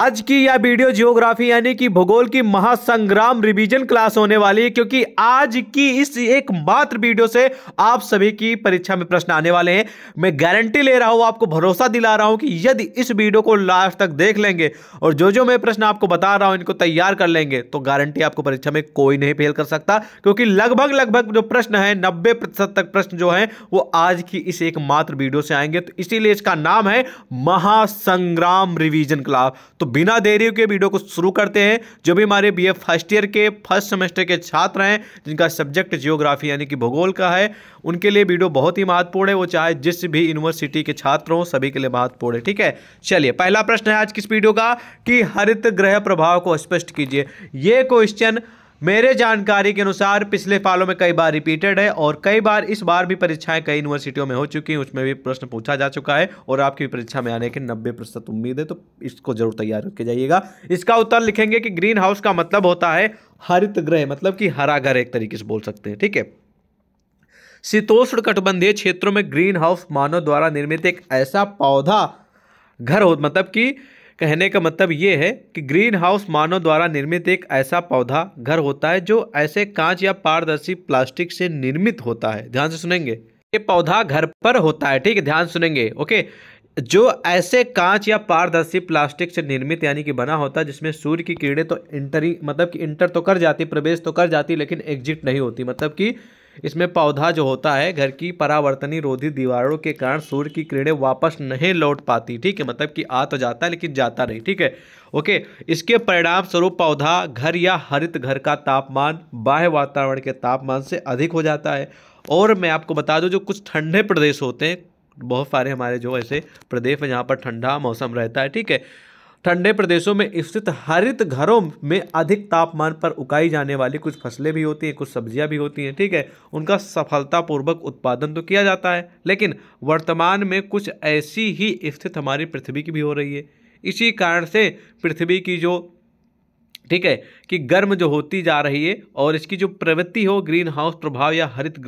आज की यह वीडियो जियोग्राफी यानी कि भूगोल की महासंग्राम रिवीजन क्लास होने वाली है क्योंकि आज की इस एक मात्र वीडियो से आप सभी की परीक्षा में प्रश्न आने वाले हैं मैं गारंटी ले रहा हूं आपको भरोसा दिला रहा हूं कि यदि इस वीडियो को लास्ट तक देख लेंगे और जो जो मैं प्रश्न आपको बता रहा हूं इनको तैयार कर लेंगे तो गारंटी आपको परीक्षा में कोई नहीं फेल कर सकता क्योंकि लगभग लगभग जो प्रश्न है नब्बे तक प्रश्न जो है वो आज की इस एकमात्र वीडियो से आएंगे तो इसीलिए इसका नाम है महासंग्राम रिविजन क्लास तो बिना देरी के वीडियो को शुरू करते हैं जो भी हमारे बी फर्स्ट ईयर के फर्स्ट सेमेस्टर के छात्र हैं जिनका सब्जेक्ट जियोग्राफी यानी कि भूगोल का है उनके लिए वीडियो बहुत ही महत्वपूर्ण है वो चाहे जिस भी यूनिवर्सिटी के छात्र हों सभी के लिए महत्वपूर्ण है ठीक है चलिए पहला प्रश्न है आज किस वीडियो का कि हरित ग्रह प्रभाव को स्पष्ट कीजिए ये क्वेश्चन मेरे जानकारी के अनुसार पिछले सालों में कई बार रिपीटेड है और कई बार इस बार भी परीक्षाएं कई यूनिवर्सिटियों में हो चुकी हैं उसमें भी प्रश्न पूछा जा चुका है और आपकी परीक्षा में आने के नब्बे प्रतिशत उम्मीद है तो इसको जरूर तैयार रखे जाइएगा इसका उत्तर लिखेंगे कि ग्रीन हाउस का मतलब होता है हरित ग्रह मतलब कि हरा घर एक तरीके से बोल सकते हैं ठीक है शीतोष्ण कटबंधीय क्षेत्रों में ग्रीन हाउस मानव द्वारा निर्मित एक ऐसा पौधा घर हो मतलब कि कहने का मतलब ये है कि ग्रीन हाउस मानव द्वारा निर्मित एक ऐसा पौधा घर होता है जो ऐसे कांच या पारदर्शी प्लास्टिक से निर्मित होता है ध्यान से सुनेंगे ये पौधा घर पर होता है ठीक है ध्यान सुनेंगे ओके जो ऐसे कांच या पारदर्शी प्लास्टिक से निर्मित यानी कि बना होता है जिसमें सूर्य की किरणें तो इंटरी मतलब कि इंटर तो कर जाती प्रवेश तो कर जाती लेकिन एग्जिट नहीं होती मतलब कि इसमें पौधा जो होता है घर की परावर्तनी रोधी दीवारों के कारण सूर्य की किरणें वापस नहीं लौट पाती ठीक है मतलब कि आ तो जाता है लेकिन जाता नहीं ठीक है ओके इसके परिणाम स्वरूप पौधा घर या हरित घर का तापमान बाह्य वातावरण के तापमान से अधिक हो जाता है और मैं आपको बता दूँ जो कुछ ठंडे प्रदेश होते हैं बहुत सारे हमारे जो ऐसे प्रदेश हैं जहाँ पर ठंडा मौसम रहता है ठीक है ठंडे प्रदेशों में स्थित हरित घरों में अधिक तापमान पर उगाई जाने वाली कुछ फसलें भी होती हैं कुछ सब्जियां भी होती हैं ठीक है उनका सफलतापूर्वक उत्पादन तो किया जाता है लेकिन वर्तमान में कुछ ऐसी ही स्थिति हमारी पृथ्वी की भी हो रही है इसी कारण से पृथ्वी की जो ठीक है कि गर्म जो होती जा रही है और इसकी जो प्रवृत्ति हो ग्रीन हाउस प्रभाव या हरित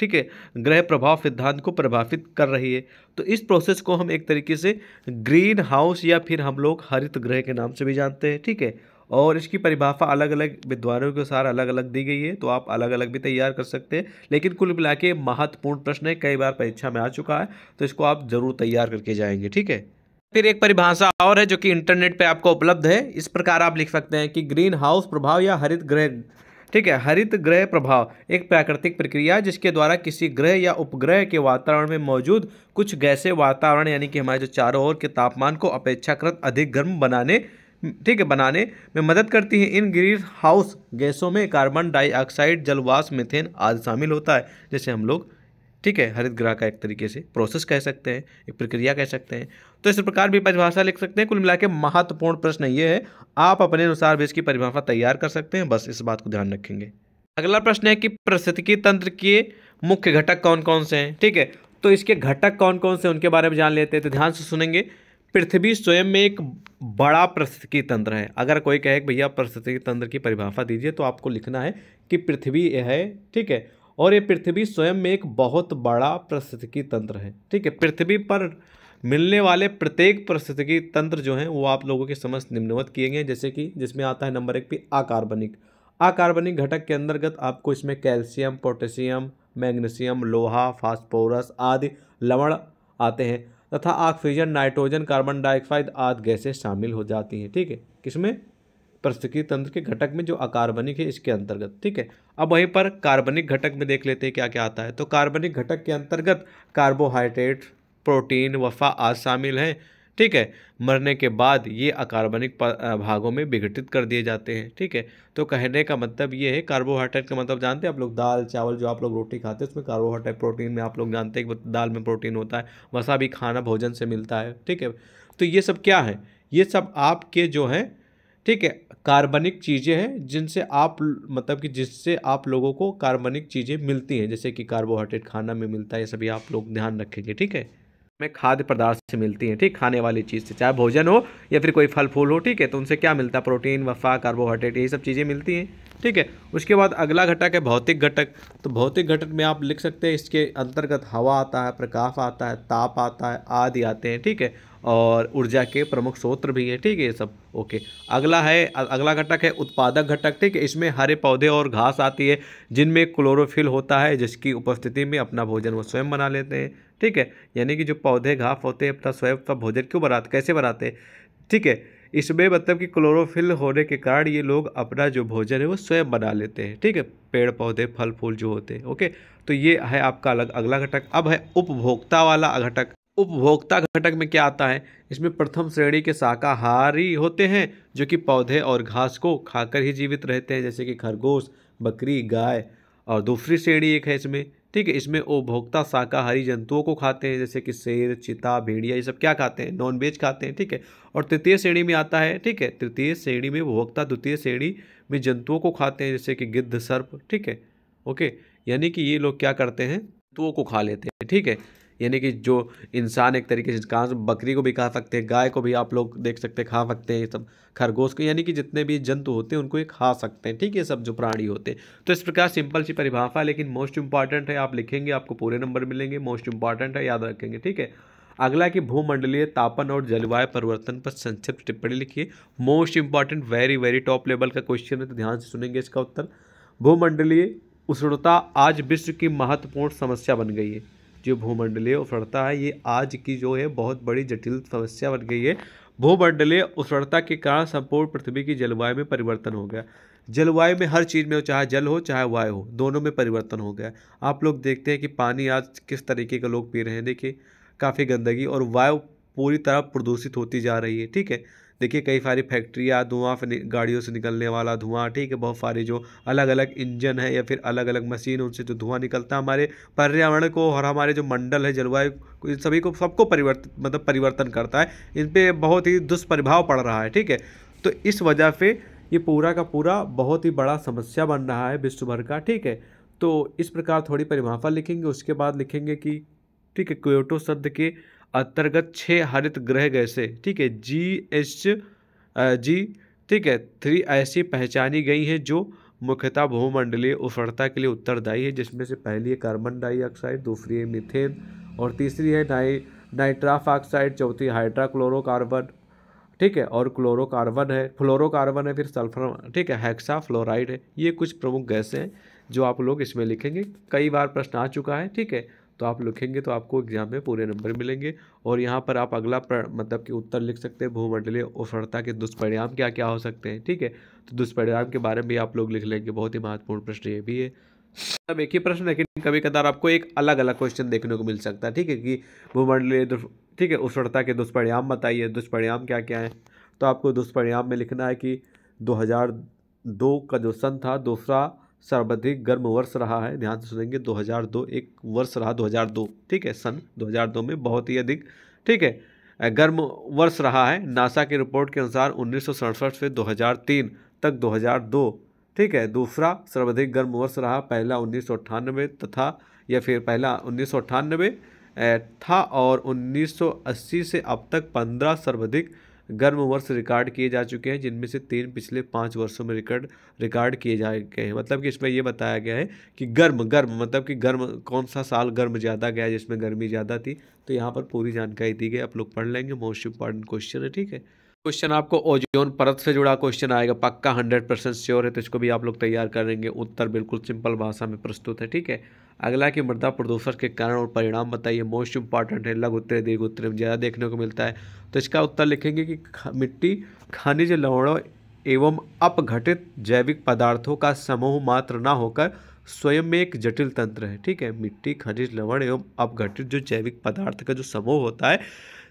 ठीक है ग्रह प्रभाव सिद्धांत को प्रभावित कर रही है तो इस प्रोसेस को हम एक तरीके से ग्रीन हाउस या फिर हम लोग हरित ग्रह के नाम से भी जानते हैं ठीक है और इसकी परिभाषा अलग अलग विद्वानों के अनुसार अलग अलग दी गई है तो आप अलग अलग भी तैयार कर सकते हैं लेकिन कुल मिला के महत्वपूर्ण प्रश्न है कई बार परीक्षा में आ चुका है तो इसको आप ज़रूर तैयार करके जाएंगे ठीक है फिर एक परिभाषा और है जो कि इंटरनेट पे आपको उपलब्ध है इस प्रकार आप लिख सकते हैं कि ग्रीन हाउस प्रभाव या हरित ग्रह ठीक है हरित ग्रह प्रभाव एक प्राकृतिक प्रक्रिया जिसके द्वारा किसी ग्रह या उपग्रह के वातावरण में मौजूद कुछ गैसे वातावरण यानी कि हमारे जो चारों ओर के तापमान को अपेक्षाकृत अधिक गर्म बनाने ठीक है बनाने में मदद करती है इन ग्रीन हाउस गैसों में कार्बन डाइऑक्साइड जलवास मिथेन आदि शामिल होता है जैसे हम लोग ठीक है हरित ग्रह का एक तरीके से प्रोसेस कह सकते हैं एक प्रक्रिया कह सकते हैं तो इस प्रकार भी परिभाषा लिख सकते हैं कुल मिला के महत्वपूर्ण प्रश्न ये है आप अपने अनुसार भी इसकी परिभाषा तैयार कर सकते हैं बस इस बात को ध्यान रखेंगे अगला प्रश्न है कि प्रस्थितिकी तंत्र के मुख्य घटक कौन कौन से हैं ठीक है तो इसके घटक कौन कौन से उनके बारे में जान लेते हैं तो ध्यान से सुनेंगे पृथ्वी स्वयं में एक बड़ा परिस्थितिकी तंत्र है अगर कोई कहे भैया परिस्थितिकी तंत्र की परिभाषा दीजिए तो आपको लिखना है कि पृथ्वी है ठीक है और ये पृथ्वी स्वयं में एक बहुत बड़ा प्रस्थितिकी तंत्र है ठीक है पृथ्वी पर मिलने वाले प्रत्येक प्रस्थितिकी तंत्र जो हैं वो आप लोगों के समक्ष निम्नवत किए गए जैसे कि जिसमें आता है नंबर एक पे अकार्बनिक अकार्बनिक घटक के अंतर्गत आपको इसमें कैल्शियम पोटेशियम मैग्नीशियम लोहा फास्फोरस आदि लवण आते हैं तथा ऑक्सीजन नाइट्रोजन कार्बन डाइऑक्साइड आदि गैसें शामिल हो जाती हैं ठीक है किसमें परिस्थिति तंत्र के घटक में जो अकार्बनिक है इसके अंतर्गत ठीक है अब वहीं पर कार्बनिक घटक में देख लेते हैं क्या क्या आता है तो कार्बनिक घटक के अंतर्गत कार्बोहाइड्रेट प्रोटीन वफा आज शामिल हैं ठीक है मरने के बाद ये अकार्बनिक भागों में विघटित कर दिए जाते हैं ठीक है तो कहने का मतलब ये है कार्बोहाइड्रेट का मतलब जानते हैं आप लोग दाल चावल जो आप लोग रोटी खाते हैं उसमें कार्बोहाइड्रेट प्रोटीन में आप लोग जानते हैं कि दाल में प्रोटीन होता है वसा भी खाना भोजन से मिलता है ठीक है तो ये सब क्या है ये सब आपके जो है ठीक है कार्बनिक चीज़ें हैं जिनसे आप मतलब कि जिससे आप लोगों को कार्बनिक चीज़ें मिलती हैं जैसे कि कार्बोहाइड्रेट खाना में मिलता है ये सभी आप लोग ध्यान रखेंगे ठीक है में खाद्य पदार्थ से मिलती हैं ठीक खाने वाली चीज़ से चाहे भोजन हो या फिर कोई फल फूल हो ठीक है तो उनसे क्या मिलता है प्रोटीन वफा कार्बोहाइड्रेट ये सब चीज़ें मिलती हैं ठीक है उसके बाद अगला घटक है भौतिक घटक तो भौतिक घटक में आप लिख सकते हैं इसके अंतर्गत हवा आता है प्रकाश आता है ताप आता है आदि आते हैं ठीक है और ऊर्जा के प्रमुख स्रोत भी है ठीक है ये सब ओके अगला है अगला घटक है उत्पादक घटक ठीक है इसमें हरे पौधे और घास आती है जिनमें क्लोरोफिल होता है जिसकी उपस्थिति में अपना भोजन वो स्वयं बना लेते हैं ठीक है यानी कि जो पौधे घास होते हैं अपना स्वयं का भोजन क्यों बनाते कैसे बनाते ठीक है इसमें मतलब कि क्लोरोफिल होने के कारण ये लोग अपना जो भोजन है वो स्वयं बना लेते हैं ठीक है पेड़ पौधे फल फूल जो होते हैं ओके तो ये है आपका अलग अगला घटक अब है उपभोक्ता वाला घटक उपभोक्ता घटक में क्या आता है इसमें प्रथम श्रेणी के शाकाहारी होते हैं जो कि पौधे और घास को खाकर ही जीवित रहते हैं जैसे कि खरगोश बकरी गाय और दूसरी श्रेणी एक है इसमें ठीक है इसमें उपभोक्ता शाकाहारी जंतुओं को खाते हैं जैसे कि शेर चिता भेड़िया ये सब क्या खाते हैं नॉन वेज खाते हैं ठीक है और तृतीय श्रेणी में आता है ठीक है तृतीय श्रेणी में उपभोक्ता द्वितीय श्रेणी में जंतुओं को खाते हैं जैसे कि गिद्ध सर्प ठीक है ओके यानी कि ये लोग क्या करते हैं जंतुओं को खा लेते हैं ठीक है यानी कि जो इंसान एक तरीके से कहाँ बकरी को भी खा सकते हैं गाय को भी आप लोग देख सकते हैं खा सकते हैं ये सब खरगोश को यानी कि जितने भी जंतु होते हैं उनको ये खा सकते हैं ठीक है सब जो प्राणी होते हैं तो इस प्रकार सिंपल सी परिभाषा लेकिन मोस्ट इंपॉर्टेंट है आप लिखेंगे आपको पूरे नंबर मिलेंगे मोस्ट इंपॉर्टेंट है याद रखेंगे ठीक है अगला कि भूमंडलीय तापन और जलवायु परिवर्तन पर संक्षिप्त टिप्पणी लिखिए most important very very top level का क्वेश्चन है तो ध्यान से सुनेंगे इसका उत्तर भूमंडलीय उष्णता आज विश्व की महत्वपूर्ण समस्या बन गई है जो भूमंडलीय उष्णता है ये आज की जो है बहुत बड़ी जटिल समस्या बन गई है भूमंडलीय उष्णता के कारण संपूर्ण पृथ्वी की जलवायु में परिवर्तन हो गया जलवायु में हर चीज़ में हो चाहे जल हो चाहे वायु हो दोनों में परिवर्तन हो गया आप लोग देखते हैं कि पानी आज किस तरीके का लोग पी रहे हैं देखिए काफ़ी गंदगी और वायु पूरी तरह प्रदूषित होती जा रही है ठीक है देखिए कई सारी फैक्ट्रियाँ धुआँ गाड़ियों से निकलने वाला धुआँ ठीक है बहुत सारे जो अलग अलग इंजन है या फिर अलग अलग मशीन उनसे जो धुआँ निकलता है हमारे पर्यावरण को और हमारे जो मंडल है जलवायु इन सभी को सबको परिवर्तन मतलब परिवर्तन करता है इन पर बहुत ही दुष्प्रभाव पड़ रहा है ठीक है तो इस वजह से ये पूरा का पूरा बहुत ही बड़ा समस्या बन रहा है विश्व भर का ठीक है तो इस प्रकार थोड़ी परिभाषा लिखेंगे उसके बाद लिखेंगे कि ठीक है क्योटो शब्द के अंतर्गत छः हरित ग्रह गैसें ठीक है जी एच जी ठीक है थ्री ऐसी पहचानी गई हैं जो मुख्यतः भूमंडलीय उष्णता के लिए उत्तरदायी है जिसमें से पहली है कार्बन डाइऑक्साइड दूसरी है मिथेन और तीसरी है नाइ नाइट्राफ ऑक्साइड चौथी हाइड्रा ठीक है और क्लोरोकार्बन है फ्लोरोकार्बन है फिर सल्फर ठीक है हेक्सा फ्लोराइड है ये कुछ प्रमुख गैसें हैं जो आप लोग इसमें लिखेंगे कई बार प्रश्न आ चुका है ठीक है तो आप लिखेंगे तो आपको एग्ज़ाम में पूरे नंबर मिलेंगे और यहाँ पर आप अगला प्र, मतलब कि उत्तर लिख सकते हैं भूमंडलीय उष्णता के दुष्परिणाम क्या क्या हो सकते हैं ठीक है तो दुष्परिणाम के बारे में भी आप लोग लिख लेंगे बहुत ही महत्वपूर्ण प्रश्न ये भी है सब एक ही प्रश्न है कि कभी कदार आपको एक अलग अलग क्वेश्चन देखने को मिल सकता है ठीक है कि भूमंडलीय ठीक है उष्णता के दुष्परिणाम बताइए दुष्परिणाम क्या क्या है तो आपको दुष्परिणाम में लिखना है कि 2002 का जो सन था दूसरा सर्वाधिक गर्म वर्ष रहा है ध्यान से सुनेंगे 2002 एक वर्ष रहा 2002 ठीक है सन 2002 में बहुत ही अधिक ठीक है गर्म वर्ष रहा है नासा की रिपोर्ट के अनुसार उन्नीस से 2003 तक 2002 ठीक है दूसरा सर्वाधिक गर्म वर्ष रहा पहला उन्नीस तथा या फिर पहला उन्नीस था और 1980 से अब तक 15 सर्वाधिक गर्म वर्ष रिकॉर्ड किए जा चुके हैं जिनमें से तीन पिछले पाँच वर्षों में रिकॉर्ड रिकॉर्ड किए जा गए हैं मतलब कि इसमें यह बताया गया है कि गर्म गर्म मतलब कि गर्म कौन सा साल गर्म ज़्यादा गया जिसमें गर्मी ज़्यादा थी तो यहाँ पर पूरी जानकारी दी गई आप लोग पढ़ लेंगे मोस्ट इंपॉर्टेंट क्वेश्चन है ठीक है क्वेश्चन आपको ओजोन परत से जुड़ा क्वेश्चन आएगा पक्का हंड्रेड परसेंट श्योर है तो इसको भी आप लोग तैयार करेंगे उत्तर बिल्कुल सिंपल भाषा में प्रस्तुत है ठीक है अगला कि मृदा प्रदूषण के कारण और परिणाम बताइए मोस्ट इंपॉर्टेंट है लघु उत्तरे दीर्घ उत्तरीय ज़्यादा देखने को मिलता है तो इसका उत्तर लिखेंगे कि मिट्टी खनिज लवणों एवं अपघटित जैविक पदार्थों का समूह मात्र ना होकर स्वयं में एक जटिल तंत्र है ठीक है मिट्टी खनिज लवण एवं अपघटित जो जैविक पदार्थ का जो समूह होता है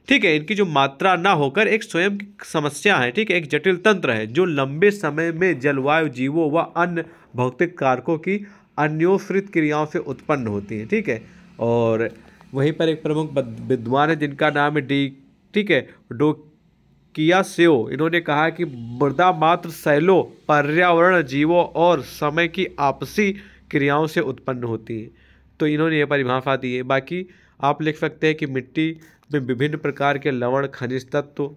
ठीक है इनकी जो मात्रा ना होकर एक स्वयं समस्या है ठीक है एक जटिल तंत्र है जो लंबे समय में जलवायु जीवों व अन्य भौतिक कारकों की अन्योफ्रित क्रियाओं से उत्पन्न होती है ठीक है और वहीं पर एक प्रमुख विद्वान है जिनका नाम है डी ठीक है डो किया सेओ इन्होंने कहा कि मृदा मात्र सैलों पर्यावरण जीवों और समय की आपसी क्रियाओं से उत्पन्न होती है तो इन्होंने ये परिभाषा दी है बाकी आप लिख सकते हैं कि मिट्टी में विभिन्न प्रकार के लवण खनिज तत्व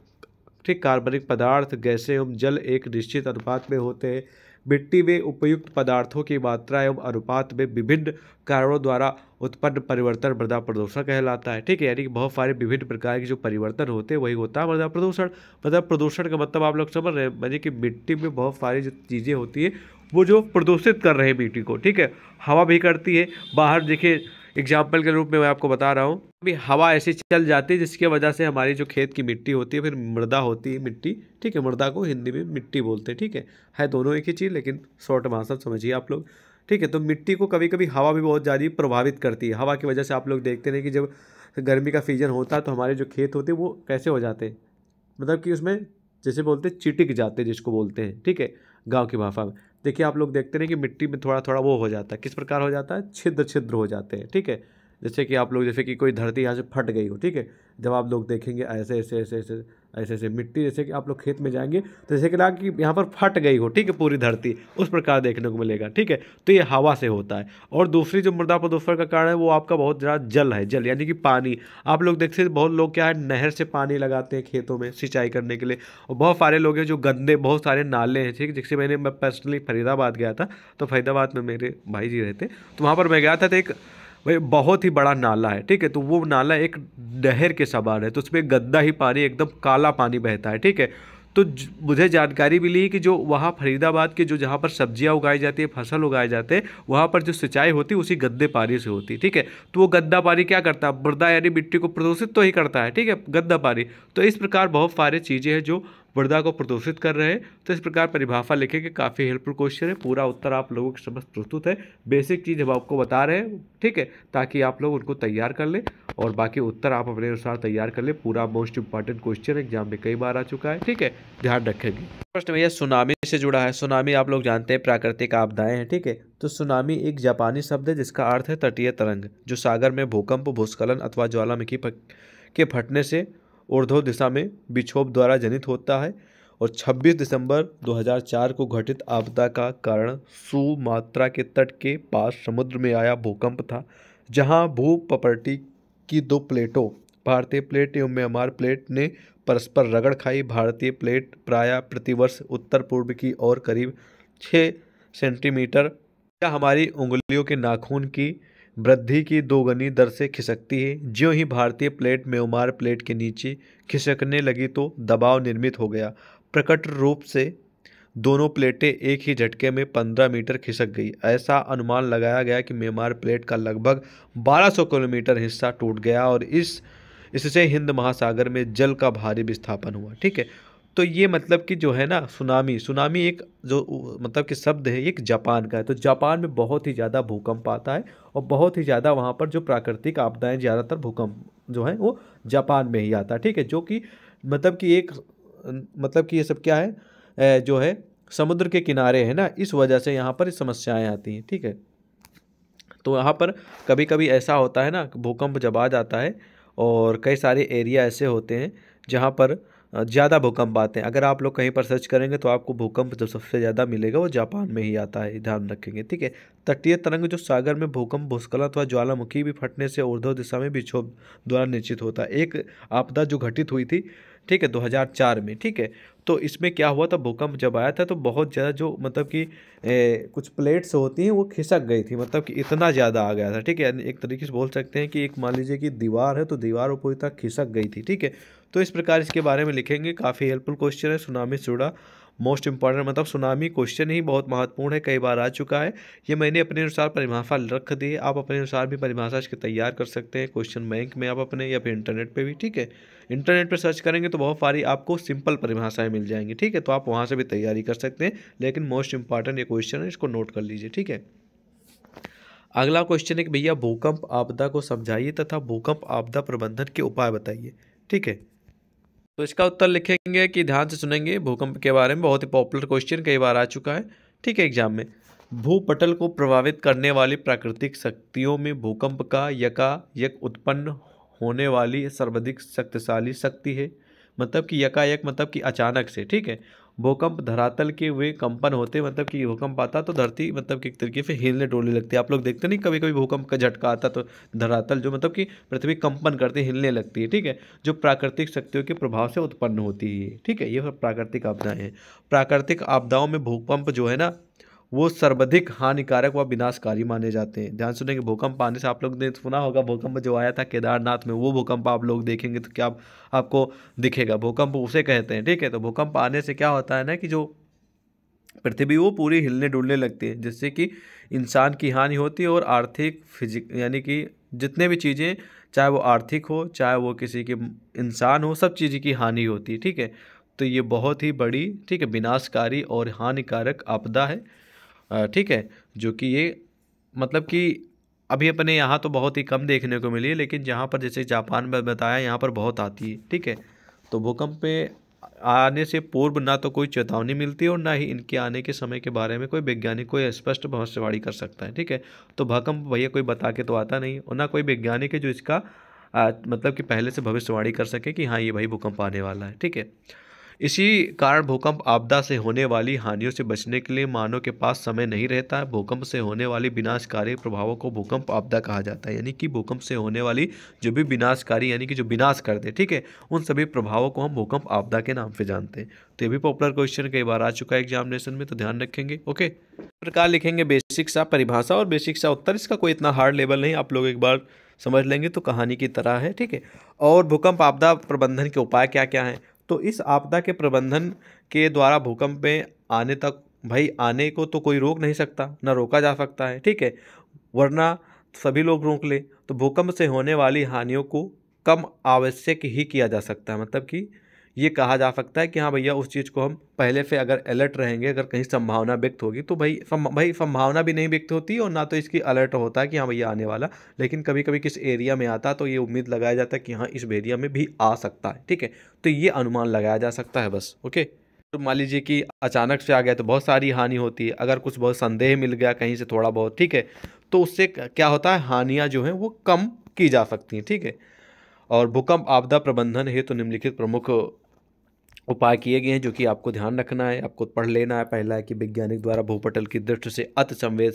ठीक कार्बनिक पदार्थ गैसें एवं जल एक निश्चित अनुपात में होते हैं मिट्टी में उपयुक्त पदार्थों की मात्रा एवं अनुपात में विभिन्न कारणों द्वारा उत्पन्न परिवर्तन मृदा प्रदूषण कहलाता है ठीक है यानी कि बहुत सारे विभिन्न प्रकार के जो परिवर्तन होते हैं वही होता है मृदा प्रदूषण मृदा प्रदूषण का मतलब आप लोग समझ रहे हैं यानी कि मिट्टी में बहुत सारी जो चीज़ें होती है वो जो प्रदूषित कर रहे हैं मिट्टी को ठीक है हवा भी करती है बाहर देखिए एग्जाम्पल के रूप में मैं आपको बता रहा हूँ अभी हवा ऐसी चल जाती है जिसकी वजह से हमारी जो खेत की मिट्टी होती है फिर मृदा होती है मिट्टी ठीक है मृदा को हिंदी में मिट्टी बोलते हैं ठीक है है दोनों एक ही चीज़ लेकिन शॉर्ट में समझिए आप लोग ठीक है तो मिट्टी को कभी कभी हवा भी बहुत ज़्यादा प्रभावित करती है हवा की वजह से आप लोग देखते हैं कि जब गर्मी का सीजन होता है तो हमारे जो खेत होते हैं वो कैसे हो जाते हैं मतलब कि उसमें जैसे बोलते हैं चिटिक जाते जिसको बोलते हैं ठीक है गाँव की भाषा में देखिए आप लोग देखते रहे कि मिट्टी में थोड़ा थोड़ा वो हो जाता है किस प्रकार हो जाता है छिद्र छिद्र हो जाते हैं ठीक है जैसे कि आप लोग जैसे कि कोई धरती यहाँ से फट गई हो ठीक है जब आप लोग देखेंगे ऐसे ऐसे ऐसे ऐसे ऐसे ऐसे मिट्टी जैसे कि आप लोग खेत में जाएंगे तो जैसे कि लगा कि यहाँ पर फट गई हो ठीक है पूरी धरती उस प्रकार देखने को मिलेगा ठीक है तो ये हवा से होता है और दूसरी जो मृदा प्रदूषण का कारण है वो आपका बहुत ज़्यादा जल है जल यानी कि पानी आप लोग देखते हैं बहुत लोग क्या है नहर से पानी लगाते हैं खेतों में सिंचाई करने के लिए और बहुत सारे लोग हैं जो गंदे बहुत सारे नाले हैं ठीक जिससे मैंने मैं पर्सनली फरीदाबाद गया था तो फरीदाबाद में मेरे भाई जी रहते तो वहाँ पर मैं गया था तो एक भाई बहुत ही बड़ा नाला है ठीक है तो वो नाला एक नहर के समान है तो उसमें गंदा ही पानी एकदम काला पानी बहता है ठीक है तो मुझे जानकारी मिली कि जो वहाँ फरीदाबाद के जो जहाँ पर सब्जियाँ उगाई जाती है फसल उगाए जाते हैं वहाँ पर जो सिंचाई होती है उसी गंदे पानी से होती है ठीक है तो वो गंदा पानी क्या करता है मृदा यानी मिट्टी को प्रदूषित तो ही करता है ठीक है गंदा पानी तो इस प्रकार बहुत सारी चीज़ें हैं जो वृद्धा को प्रदूषित कर रहे हैं तो इस प्रकार परिभाषा लिखेंगे काफ़ी हेल्पफुल क्वेश्चन है पूरा उत्तर आप लोगों के समझ प्रस्तुत है बेसिक चीज़ हम आपको बता रहे हैं ठीक है ताकि आप लोग उनको तैयार कर लें और बाकी उत्तर आप अपने अनुसार तैयार कर लें पूरा मोस्ट इंपॉर्टेंट क्वेश्चन एग्जाम में कई बार आ चुका है ठीक है ध्यान रखेंगे प्रश्न भैया सुनामी से जुड़ा है सुनामी आप लोग जानते हैं प्राकृतिक आपदाएं हैं ठीक है तो सुनामी एक जापानी शब्द है जिसका अर्थ है तटीय तरंग जो सागर में भूकंप भूस्खलन अथवा ज्वालामुखी के फटने से ऊर्ध्व दिशा में विक्षोभ द्वारा जनित होता है और 26 दिसंबर 2004 को घटित आपदा का कारण सुमात्रा के तट के पास समुद्र में आया भूकंप था जहां पपर्टी की दो प्लेटों भारतीय प्लेट एवं म्यांमार प्लेट ने परस्पर रगड़ खाई भारतीय प्लेट प्राय प्रतिवर्ष उत्तर पूर्व की ओर करीब छः सेंटीमीटर या हमारी उंगलियों के नाखून की वृद्धि की दोगुनी दर से खिसकती है ज्यों ही भारतीय प्लेट म्यांमार प्लेट के नीचे खिसकने लगी तो दबाव निर्मित हो गया प्रकट रूप से दोनों प्लेटें एक ही झटके में 15 मीटर खिसक गई ऐसा अनुमान लगाया गया कि म्यांमार प्लेट का लगभग 1200 किलोमीटर हिस्सा टूट गया और इस इससे हिंद महासागर में जल का भारी विस्थापन हुआ ठीक है तो ये मतलब कि जो है ना सुनामी सुनामी एक जो मतलब कि शब्द है एक जापान का है तो जापान में बहुत ही ज़्यादा भूकंप आता है और बहुत ही ज़्यादा वहाँ पर जो प्राकृतिक आपदाएं ज़्यादातर भूकंप जो है वो जापान में ही आता है ठीक है जो कि मतलब कि एक अं, मतलब कि ये सब क्या है जो है समुद्र के किनारे है ना इस वजह से यहाँ पर समस्याएँ आती हैं ठीक है तो यहाँ पर कभी कभी ऐसा होता है ना भूकंप जब आ जाता है और कई सारे एरिया ऐसे होते हैं जहाँ पर ज़्यादा भूकंप आते हैं अगर आप लोग कहीं पर सर्च करेंगे तो आपको भूकंप जो सबसे ज़्यादा मिलेगा वो जापान में ही आता है ध्यान रखेंगे ठीक है तटीय तरंग जो सागर में भूकंप भूस्खलन अथवा ज्वालामुखी भी फटने से ऊर्ध्व दिशा में विक्षोभ द्वारा निश्चित होता है एक आपदा जो घटित हुई थी ठीक है 2004 में ठीक है तो इसमें क्या हुआ था भूकंप जब आया था तो बहुत ज़्यादा जो मतलब कि ए, कुछ प्लेट्स होती हैं वो खिसक गई थी मतलब कि इतना ज़्यादा आ गया था ठीक है एक तरीके से बोल सकते हैं कि एक मान लीजिए कि दीवार है तो दीवार पूरी तरह खिसक गई थी ठीक है तो इस प्रकार इसके बारे में लिखेंगे काफ़ी हेल्पफुल क्वेश्चन है सुनामी से जुड़ा मोस्ट इंपॉर्टेंट मतलब सुनामी क्वेश्चन ही बहुत महत्वपूर्ण है कई बार आ चुका है ये मैंने अपने अनुसार परिभाषा रख दी आप अपने अनुसार भी परिभाषा इसके तैयार कर सकते हैं क्वेश्चन बैंक में आप अपने या फिर इंटरनेट पर भी ठीक है इंटरनेट पर सर्च करेंगे तो बहुत सारी आपको सिंपल परिभाषाएँ मिल जाएंगी ठीक है तो आप वहाँ से भी तैयारी कर सकते हैं लेकिन मोस्ट इंपॉर्टेंट ये क्वेश्चन है इसको नोट कर लीजिए ठीक है अगला क्वेश्चन है कि भैया भूकंप आपदा को समझाइए तथा भूकंप आपदा प्रबंधन के उपाय बताइए ठीक है तो इसका उत्तर लिखेंगे कि ध्यान से सुनेंगे भूकंप के बारे में बहुत ही पॉपुलर क्वेश्चन कई बार आ चुका है ठीक है एग्जाम में भूपटल को प्रभावित करने वाली प्राकृतिक शक्तियों में भूकंप का यका यक उत्पन्न होने वाली सर्वाधिक शक्तिशाली शक्ति है मतलब कि यकायक मतलब कि अचानक से ठीक है भूकंप धरातल के हुए कंपन होते मतलब कि भूकंप आता तो धरती मतलब कि एक तरीके से हिलने डोलने लगती है आप लोग देखते नहीं कभी कभी भूकंप का झटका आता तो धरातल जो मतलब कि पृथ्वी कंपन करती हिलने लगती है ठीक है जो प्राकृतिक शक्तियों के प्रभाव से उत्पन्न होती है ठीक है ये प्राकृतिक आपदाएँ हैं प्राकृतिक आपदाओं में भूकंप जो है ना वो सर्वाधिक हानिकारक व विनाशकारी माने जाते हैं ध्यान सुनेंगे भूकंप आने से आप लोग ने सुना होगा भूकंप जो आया था केदारनाथ में वो भूकंप आप लोग देखेंगे तो क्या आपको दिखेगा भूकंप उसे कहते हैं ठीक है तो भूकंप आने से क्या होता है ना कि जो पृथ्वी वो पूरी हिलने डुलने लगती है जिससे कि इंसान की हानि होती है और आर्थिक फिजिक यानी कि जितने भी चीज़ें चाहे वो आर्थिक हो चाहे वो किसी के इंसान हो सब चीज़ की हानि होती है ठीक है तो ये बहुत ही बड़ी ठीक है विनाशकारी और हानिकारक आपदा है ठीक है जो कि ये मतलब कि अभी अपने यहाँ तो बहुत ही कम देखने को मिली है लेकिन जहाँ पर जैसे जापान में बताया यहाँ पर बहुत आती है ठीक है तो भूकंप पे आने से पूर्व ना तो कोई चेतावनी मिलती है और ना ही इनके आने के समय के बारे में कोई वैज्ञानिक कोई स्पष्ट भविष्यवाणी कर सकता है ठीक है तो भूकंप भैया कोई बता के तो आता नहीं और ना कोई वैज्ञानिक है जो इसका आ, मतलब कि पहले से भविष्यवाणी कर सके कि हाँ ये भाई भूकंप आने वाला है ठीक है इसी कारण भूकंप आपदा से होने वाली हानियों से बचने के लिए मानव के पास समय नहीं रहता है भूकंप से होने वाली विनाशकारी प्रभावों को भूकंप आपदा कहा जाता है यानी कि भूकंप से होने वाली जो भी विनाशकारी यानी कि जो विनाश कर दे ठीक है उन सभी प्रभावों को हम भूकंप आपदा के नाम से जानते हैं तो ये भी पॉपुलर क्वेश्चन कई बार आ चुका है एग्जामिनेशन में तो ध्यान रखेंगे ओके प्रकार लिखेंगे बेसिक सा परिभाषा और बेसिक सा उत्तर इसका कोई इतना हार्ड लेवल नहीं आप लोग एक बार समझ लेंगे तो कहानी की तरह है ठीक है और भूकंप आपदा प्रबंधन के उपाय क्या क्या हैं तो इस आपदा के प्रबंधन के द्वारा भूकंप में आने तक भाई आने को तो कोई रोक नहीं सकता ना रोका जा सकता है ठीक है वरना सभी लोग रोक लें तो भूकंप से होने वाली हानियों को कम आवश्यक ही किया जा सकता है मतलब कि ये कहा जा सकता है कि हाँ भैया उस चीज़ को हम पहले से अगर अलर्ट रहेंगे अगर कहीं संभावना व्यक्त होगी तो भाई सम, भाई संभावना भी नहीं व्यक्त होती और ना तो इसकी अलर्ट होता है कि हाँ भैया आने वाला लेकिन कभी कभी किस एरिया में आता तो ये उम्मीद लगाया जाता है कि हाँ इस एरिया में भी आ सकता है ठीक है तो ये अनुमान लगाया जा सकता है बस ओके तो मान लीजिए कि अचानक से आ गया तो बहुत सारी हानि होती है अगर कुछ बहुत संदेह मिल गया कहीं से थोड़ा बहुत ठीक है तो उससे क्या होता है हानियाँ जो हैं वो कम की जा सकती हैं ठीक है और भूकंप आपदा प्रबंधन हेतु तो निम्नलिखित प्रमुख उपाय किए गए हैं जो कि आपको ध्यान रखना है आपको पढ़ लेना है पहला है कि वैज्ञानिक द्वारा भूपटल की दृष्टि से अति संवेद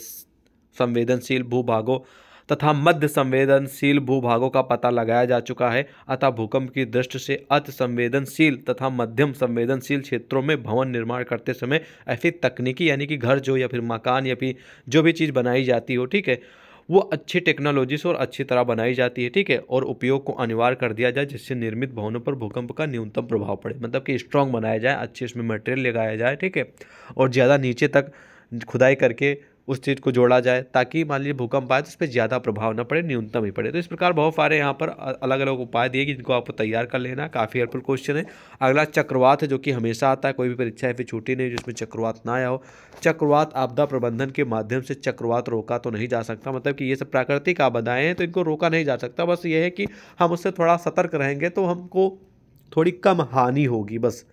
संवेदनशील भूभागों तथा मध्य संवेदनशील भूभागों का पता लगाया जा चुका है अतः भूकंप की दृष्टि से अति संवेदनशील तथा मध्यम संवेदनशील क्षेत्रों में भवन निर्माण करते समय ऐसी तकनीकी यानी कि घर जो या फिर मकान या फिर जो भी चीज़ बनाई जाती हो ठीक है वो अच्छी टेक्नोलॉजी से और अच्छी तरह बनाई जाती है ठीक है और उपयोग को अनिवार्य कर दिया जाए जिससे निर्मित भवनों पर भूकंप का न्यूनतम प्रभाव पड़े मतलब कि स्ट्रांग बनाया जाए अच्छे उसमें मटेरियल लगाया जाए ठीक है और ज़्यादा नीचे तक खुदाई करके उस चीज़ को जोड़ा जाए ताकि मान लीजिए भूकंप आए तो उस पर ज़्यादा प्रभाव न पड़े न्यूनतम ही पड़े तो इस प्रकार बहुत सारे यहाँ पर अलग अलग उपाय दिए जिनको आपको तैयार कर लेना काफ़ी हेल्पफुल क्वेश्चन है अगला चक्रवात है जो कि हमेशा आता है कोई भी परीक्षा है फिर छूटी नहीं जिसमें चक्रवात ना आया हो चक्रवात आपदा प्रबंधन के माध्यम से चक्रवात रोका तो नहीं जा सकता मतलब कि ये सब प्राकृतिक आपदाएँ हैं तो इनको रोका नहीं जा सकता बस ये है कि हम उससे थोड़ा सतर्क रहेंगे तो हमको थोड़ी कम हानि होगी बस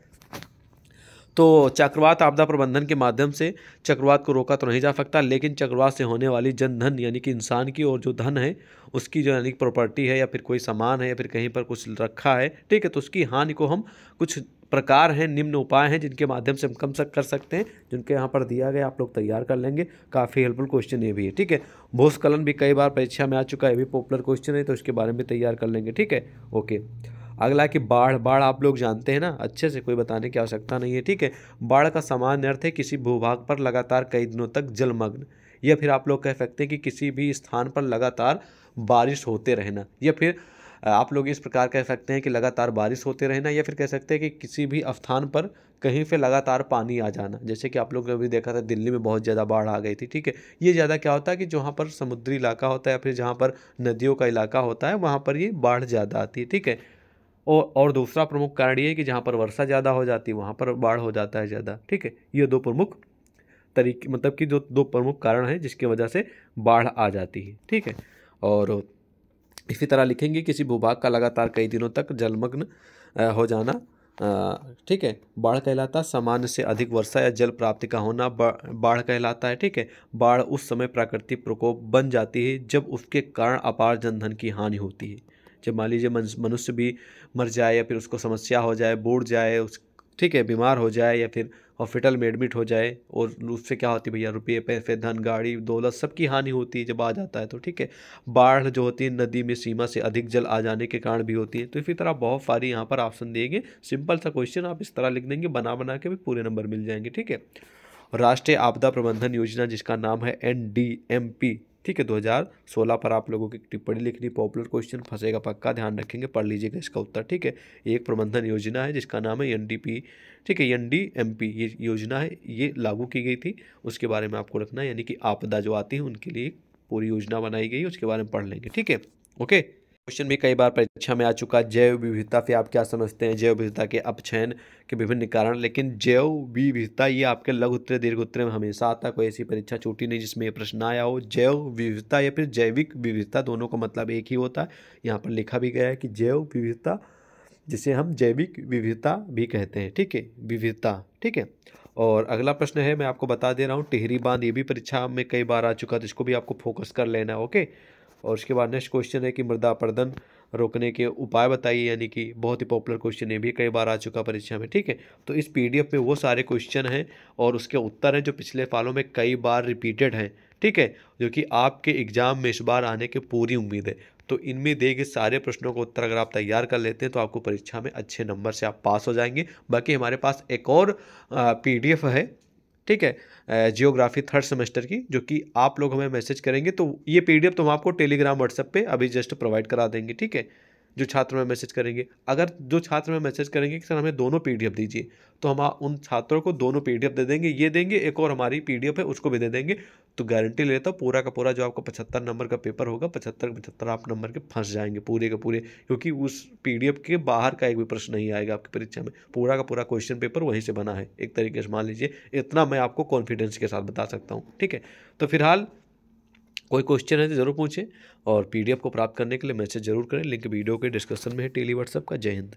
तो चक्रवात आपदा प्रबंधन के माध्यम से चक्रवात को रोका तो नहीं जा सकता लेकिन चक्रवात से होने वाली जन धन यानी कि इंसान की और जो धन है उसकी जो यानी कि प्रॉपर्टी है या फिर कोई सामान है या फिर कहीं पर कुछ रखा है ठीक है तो उसकी हानि को हम कुछ प्रकार हैं निम्न उपाय हैं जिनके माध्यम से हम कम सक कर सकते हैं जिनके यहाँ पर दिया गया आप लोग तैयार कर लेंगे काफ़ी हेल्पफुल क्वेश्चन ये भी है ठीक है भूस्खलन भी कई बार परीक्षा में आ चुका है ये भी पॉपुलर क्वेश्चन है तो उसके बारे में तैयार कर लेंगे ठीक है ओके अगला कि बाढ़ बाढ़ आप लोग जानते हैं ना अच्छे से कोई बताने की आवश्यकता नहीं है ठीक है बाढ़ का सामान्य अर्थ है किसी भूभाग पर लगातार कई दिनों तक जलमग्न या फिर आप लोग कह सकते हैं कि किसी भी स्थान पर लगातार बारिश होते रहना या फिर आप लोग इस प्रकार कह सकते हैं कि लगातार बारिश होते रहना या फिर कह सकते हैं कि किसी भी स्थान पर कहीं पे लगातार पानी आ जाना जैसे कि आप लोग ने अभी देखा था दिल्ली में बहुत ज़्यादा बाढ़ आ गई थी ठीक है ये ज़्यादा क्या होता है कि जहाँ पर समुद्री इलाका होता है या फिर जहाँ पर नदियों का इलाका होता है वहाँ पर ये बाढ़ ज़्यादा आती है ठीक है और और दूसरा प्रमुख कारण ये है कि जहाँ पर वर्षा ज़्यादा हो जाती है वहाँ पर बाढ़ हो जाता है ज़्यादा ठीक है ये दो प्रमुख तरीके मतलब कि जो दो प्रमुख कारण हैं जिसकी वजह से बाढ़ आ जाती है ठीक है और इसी तरह लिखेंगे किसी भूभाग का लगातार कई दिनों तक जलमग्न हो जाना ठीक है बाढ़ कहलाता सामान्य से अधिक वर्षा या जल प्राप्ति का होना बाढ़ कहलाता है ठीक है बाढ़ उस समय प्राकृतिक प्रकोप बन जाती है जब उसके कारण अपार जनधन की हानि होती है जब मान लीजिए मनुष्य भी मर जाए या फिर उसको समस्या हो जाए बूढ़ जाए उस ठीक है बीमार हो जाए या फिर हॉस्पिटल में एडमिट हो जाए और उससे क्या होती है भैया रुपये पैसे धन गाड़ी दौलत सबकी हानि होती है जब आ जाता है तो ठीक है बाढ़ जो होती है नदी में सीमा से अधिक जल आ जाने के कारण भी होती है तो इसी तरह बहुत सारी यहाँ पर ऑप्शन देंगे सिंपल सा क्वेश्चन आप इस तरह लिख देंगे बना बना के भी पूरे नंबर मिल जाएंगे ठीक है राष्ट्रीय आपदा प्रबंधन योजना जिसका नाम है एन डी एम पी ठीक है 2016 पर आप लोगों की टिप्पणी लिखनी पॉपुलर क्वेश्चन फंसेगा पक्का ध्यान रखेंगे पढ़ लीजिएगा इसका उत्तर ठीक है एक प्रबंधन योजना है जिसका नाम है एन ठीक है एन ये योजना है ये लागू की गई थी उसके बारे में आपको रखना है यानी कि आपदा जो आती है उनके लिए पूरी योजना बनाई गई है उसके बारे में पढ़ लेंगे ठीक है ओके क्वेश्चन भी कई बार परीक्षा में आ चुका जैव विविधता से आप क्या समझते हैं जैव विविधता के अपचयन के विभिन्न कारण लेकिन जैव विविधता ये आपके लघु उत्तर दीर्घ उत्तर में हमेशा आता कोई ऐसी परीक्षा छूटी नहीं जिसमें ये प्रश्न आया हो जैव विविधता या फिर जैविक विविधता दोनों का मतलब एक ही होता है यहाँ पर लिखा भी गया है कि जैव विविधता जिसे हम जैविक विविधता भी कहते हैं ठीक है विविधता ठीक है और अगला प्रश्न है मैं आपको बता दे रहा हूँ टिहरी बांध ये भी परीक्षा में कई बार आ चुका है तो इसको भी आपको फोकस कर लेना ओके और उसके बाद नेक्स्ट क्वेश्चन है कि मृदा अपर्दन रोकने के उपाय बताइए यानी कि बहुत ही पॉपुलर क्वेश्चन ये भी कई बार आ चुका परीक्षा में ठीक है तो इस पीडीएफ में वो सारे क्वेश्चन हैं और उसके उत्तर हैं जो पिछले सालों में कई बार रिपीटेड हैं ठीक है जो कि आपके एग्ज़ाम में इस बार आने की पूरी उम्मीद है तो इनमें दिए गए सारे प्रश्नों का उत्तर अगर आप तैयार कर लेते हैं तो आपको परीक्षा में अच्छे नंबर से आप पास हो जाएंगे बाकी हमारे पास एक और पीडीएफ है ठीक है जियोग्राफी थर्ड सेमेस्टर की जो कि आप लोग हमें मैसेज करेंगे तो ये पीडीएफ तो हम आपको टेलीग्राम व्हाट्सएप पे अभी जस्ट प्रोवाइड करा देंगे ठीक है जो छात्र में मैसेज करेंगे अगर जो छात्र में मैसेज करेंगे कि सर हमें दोनों पीडीएफ दीजिए तो हम उन छात्रों को दोनों पीडीएफ दे देंगे ये देंगे एक और हमारी पीडीएफ है उसको भी दे देंगे तो गारंटी लेता हूँ पूरा का पूरा जो आपका पचहत्तर नंबर का पेपर होगा पचहत्तर पचहत्तर आप नंबर के फंस जाएंगे पूरे के पूरे क्योंकि उस पीडीएफ के बाहर का एक भी प्रश्न नहीं आएगा आपकी परीक्षा में पूरा का पूरा क्वेश्चन पेपर वहीं से बना है एक तरीके से मान लीजिए इतना मैं आपको कॉन्फिडेंस के साथ बता सकता हूँ ठीक है तो फिलहाल कोई क्वेश्चन है तो ज़रूर पूछें और पीडीएफ को प्राप्त करने के लिए मैसेज जरूर करें लिंक वीडियो के डिस्क्रिप्शन में है टेली व्हाट्सअप का जय हिंद